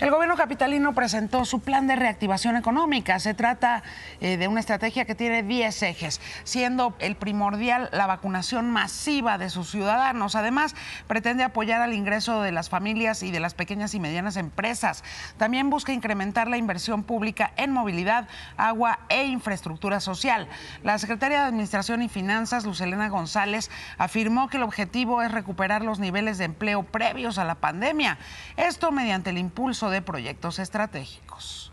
El gobierno capitalino presentó su plan de reactivación económica. Se trata eh, de una estrategia que tiene 10 ejes, siendo el primordial la vacunación masiva de sus ciudadanos. Además, pretende apoyar al ingreso de las familias y de las pequeñas y medianas empresas. También busca incrementar la inversión pública en movilidad, agua e infraestructura social. La secretaria de Administración y Finanzas, Lucelena González, afirmó que el objetivo es recuperar los niveles de empleo previos a la pandemia. Esto mediante el impulso de proyectos estratégicos.